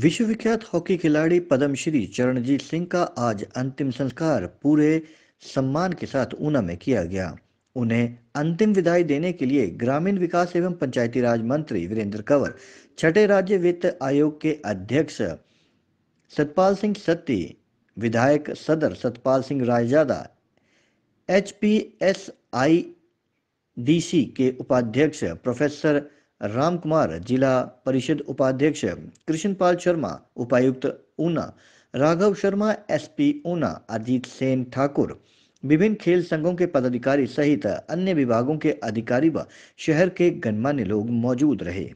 विश्वविख्यात हॉकी खिलाड़ी पद्मश्री चरणजीत सिंह का आज अंतिम संस्कार पूरे सम्मान के साथ ऊना में किया गया उन्हें अंतिम विदाई देने के लिए ग्रामीण विकास एवं पंचायती राज मंत्री वीरेंद्र कंवर छठे राज्य वित्त आयोग के अध्यक्ष सतपाल सिंह सत्ती विधायक सदर Satpal Singh Raizada H P S I D C के उपाध्यक्ष प्रोफेसर राम कुमार जिला परिषद उपाध्यक्ष कृष्णपाल शर्मा उपायुक्त ऊना राघव शर्मा एसपी ऊना अजीत सेन ठाकुर विभिन्न खेल संघों के पदाधिकारी सहित अन्य विभागों के अधिकारी व शहर के गणमान्य लोग मौजूद रहे